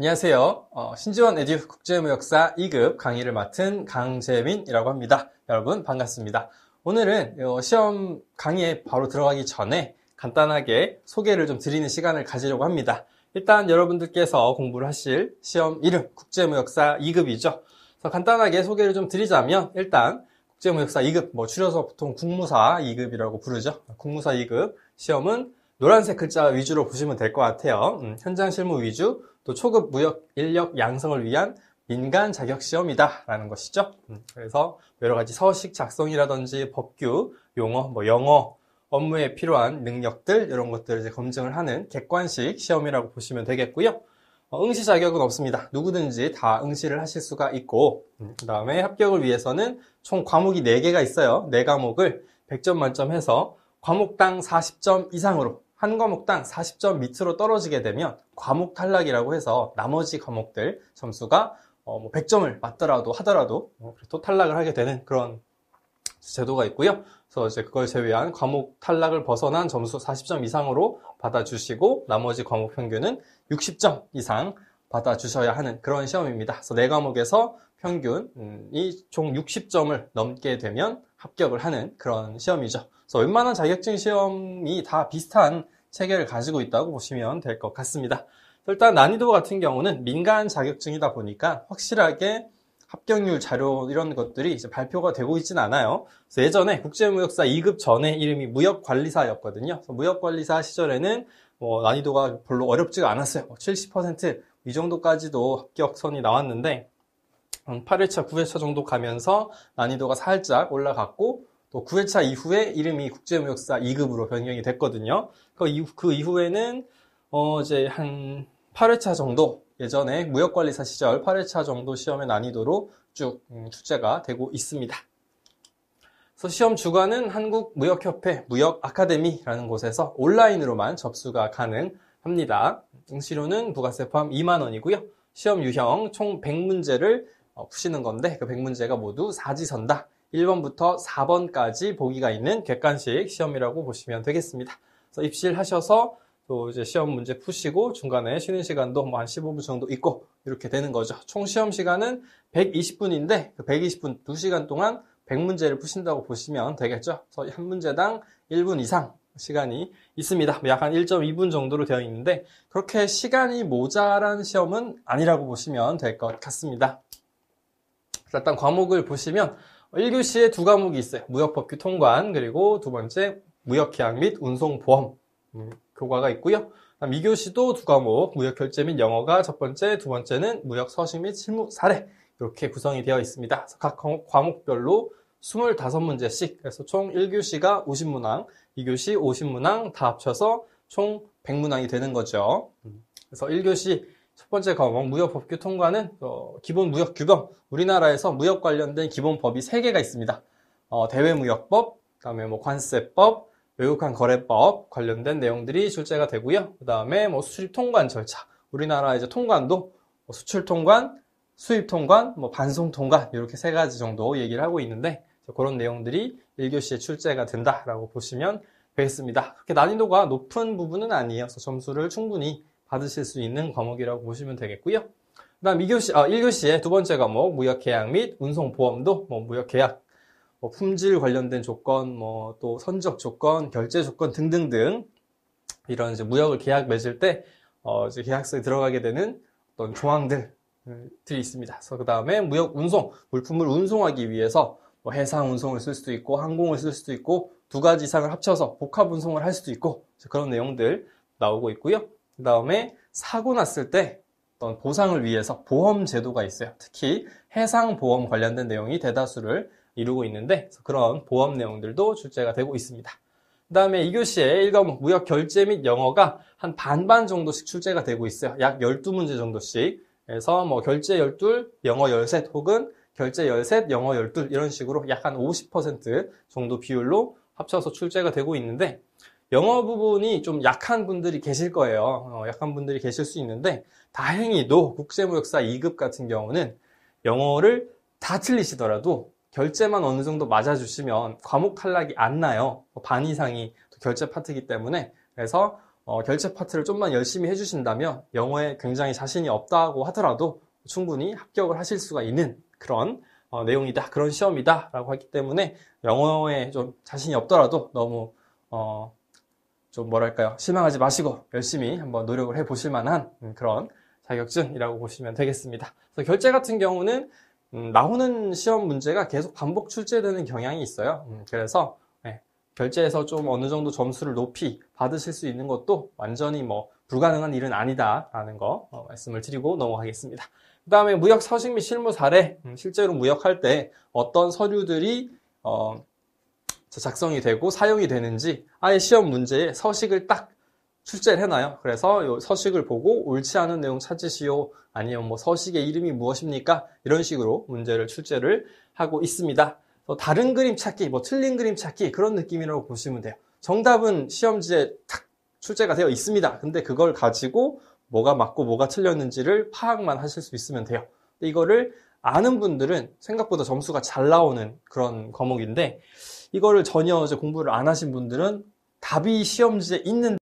안녕하세요. 어, 신지원 에듀 국제무역사 2급 강의를 맡은 강재민이라고 합니다. 여러분 반갑습니다. 오늘은 어, 시험 강의에 바로 들어가기 전에 간단하게 소개를 좀 드리는 시간을 가지려고 합니다. 일단 여러분들께서 공부를 하실 시험 이름 국제무역사 2급이죠. 그래서 간단하게 소개를 좀 드리자면 일단 국제무역사 2급 뭐 줄여서 보통 국무사 2급이라고 부르죠. 국무사 2급 시험은 노란색 글자 위주로 보시면 될 것 같아요. 음, 현장 실무 위주, 또 초급 무역 인력 양성을 위한 민간 자격 시험이다 라는 것이죠. 음, 그래서 뭐 여러 가지 서식 작성이라든지 법규, 용어, 뭐 영어, 업무에 필요한 능력들 이런 것들을 이제 검증을 하는 객관식 시험이라고 보시면 되겠고요. 어, 응시 자격은 없습니다. 누구든지 다 응시를 하실 수가 있고 음, 그 다음에 합격을 위해서는 총 과목이 4개가 있어요. 4과목을 100점 만점해서 과목당 40점 이상으로 한 과목당 40점 밑으로 떨어지게 되면 과목 탈락이라고 해서 나머지 과목들 점수가 어, 뭐 100점을 맞더라도 하더라도 뭐 또 탈락을 하게 되는 그런 제도가 있고요. 그래서 이제 그걸 제외한 과목 탈락을 벗어난 점수 40점 이상으로 받아주시고 나머지 과목 평균은 60점 이상 받아주셔야 하는 그런 시험입니다. 그래서 네 과목에서 평균이 음, 총 60점을 넘게 되면 합격을 하는 그런 시험이죠. 그래서 웬만한 자격증 시험이 다 비슷한 체계를 가지고 있다고 보시면 될 것 같습니다. 일단 난이도 같은 경우는 민간 자격증이다 보니까 확실하게 합격률 자료 이런 것들이 이제 발표가 되고 있진 않아요. 그래서 예전에 국제무역사 2급 전에 이름이 무역관리사였거든요. 무역관리사 시절에는 뭐 난이도가 별로 어렵지가 않았어요. 70%이 뭐 정도까지도 합격선이 나왔는데 8회차, 음, 9회차 정도 가면서 난이도가 살짝 올라갔고 또 9회차 이후에 이름이 국제무역사 2급으로 변경이 됐거든요. 그, 이후, 그 이후에는 어 이제 한 8회차 정도 예전에 무역관리사 시절 8회차 정도 시험의 난이도로 쭉 음, 출제가 되고 있습니다. 그래서 시험 주간은 한국무역협회 무역아카데미라는 곳에서 온라인으로만 접수가 가능합니다. 응시료는 부가세 포함 2만 원이고요. 시험 유형 총 100문제를 어, 푸시는 건데 그 100문제가 모두 4지선다. 1번부터 4번까지 보기가 있는 객관식 시험이라고 보시면 되겠습니다. 그래서 입실 하셔서 또 이제 시험 문제 푸시고 중간에 쉬는 시간도 뭐한 15분 정도 있고 이렇게 되는 거죠. 총 시험 시간은 120분인데 그 120분 2시간 동안 100문제를 푸신다고 보시면 되겠죠. 그래서 한 문제당 1분 이상 시간이 있습니다. 뭐 약한 1.2분 정도로 되어 있는데 그렇게 시간이 모자란 시험은 아니라고 보시면 될 것 같습니다. 일단 과목을 보시면 1교시에 두 과목이 있어요. 무역법 규통관 그리고 두 번째 무역계약 및 운송보험 음, 교과가 있고요. 다음 2교시도 두 과목 무역결제 및 영어가 첫 번째, 두 번째는 무역서식 및 실무 사례 이렇게 구성이 되어 있습니다. 각 과목별로 25문제씩 그래서 총 1교시가 50문항, 2교시 50문항 다 합쳐서 총 100문항이 되는 거죠. 음, 그래서 1교시 첫 번째 과목 무역법규 통과는 어, 기본 무역 규범. 우리나라에서 무역 관련된 기본 법이 세개가 있습니다. 어, 대외무역법, 그다음에 뭐 관세법, 외국환 거래법 관련된 내용들이 출제가 되고요. 그다음에 뭐 수입 통관 절차. 우리나라 이제 통관도 뭐 수출 통관, 수입 통관, 뭐 반송 통관 이렇게 세 가지 정도 얘기를 하고 있는데 그런 내용들이 1교시에 출제가 된다라고 보시면 되겠습니다. 그렇게 난이도가 높은 부분은 아니어서 점수를 충분히 받으실 수 있는 과목이라고 보시면 되겠고요. 그 다음 2교시, 아, 1교시에두 번째 과목, 무역계약 및 운송보험도 뭐 무역계약, 뭐 품질 관련된 조건, 뭐또 선적 조건, 결제 조건 등등등 이런 이제 무역을 계약 맺을 때 어, 이제 계약서에 들어가게 되는 어떤 조항들이 음, 있습니다. 그래서 그 다음에 무역 운송, 물품을 운송하기 위해서 뭐 해상 운송을 쓸 수도 있고 항공을 쓸 수도 있고 두 가지 이상을 합쳐서 복합 운송을 할 수도 있고 그런 내용들 나오고 있고요. 그 다음에 사고 났을 때 어떤 보상을 위해서 보험 제도가 있어요. 특히 해상 보험 관련된 내용이 대다수를 이루고 있는데 그런 보험 내용들도 출제가 되고 있습니다. 그 다음에 이교시에 1과목 무역 결제 및 영어가 한 반반 정도씩 출제가 되고 있어요. 약 12문제 정도씩. 그래서 뭐 결제 12, 영어 13 혹은 결제 13, 영어 12 이런 식으로 약 한 50% 정도 비율로 합쳐서 출제가 되고 있는데 영어 부분이 좀 약한 분들이 계실 거예요. 어, 약한 분들이 계실 수 있는데 다행히도 국제무역사 2급 같은 경우는 영어를 다 틀리시더라도 결제만 어느 정도 맞아주시면 과목 탈락이 안 나요. 뭐 반 이상이 결제 파트이기 때문에 그래서 어, 결제 파트를 좀만 열심히 해주신다면 영어에 굉장히 자신이 없다고 하더라도 충분히 합격을 하실 수가 있는 그런 어, 내용이다 그런 시험이다 라고 했기 때문에 영어에 좀 자신이 없더라도 너무 어, 좀 뭐랄까요 실망하지 마시고 열심히 한번 노력을 해 보실 만한 음, 그런 자격증이라고 보시면 되겠습니다. 그래서 결제 같은 경우는 음, 나오는 시험 문제가 계속 반복 출제되는 경향이 있어요. 음, 그래서 네, 결제에서 좀 어느 정도 점수를 높이 받으실 수 있는 것도 완전히 뭐 불가능한 일은 아니다라는 거 어, 말씀을 드리고 넘어가겠습니다. 그 다음에 무역 서식 및 실무 사례, 음, 실제로 무역할 때 어떤 서류들이 어, 작성이 되고 사용이 되는지 아예 시험 문제에 서식을 딱 출제를 해놔요. 그래서 서식을 보고 옳지 않은 내용 찾으시오. 아니면 뭐 서식의 이름이 무엇입니까? 이런 식으로 문제를 출제를 하고 있습니다. 다른 그림 찾기, 뭐 틀린 그림 찾기 그런 느낌이라고 보시면 돼요. 정답은 시험지에 탁 출제가 되어 있습니다. 근데 그걸 가지고 뭐가 맞고 뭐가 틀렸는지를 파악만 하실 수 있으면 돼요. 이거를 아는 분들은 생각보다 점수가 잘 나오는 그런 과목인데 이거를 전혀 공부를 안 하신 분들은 답이 시험지에 있는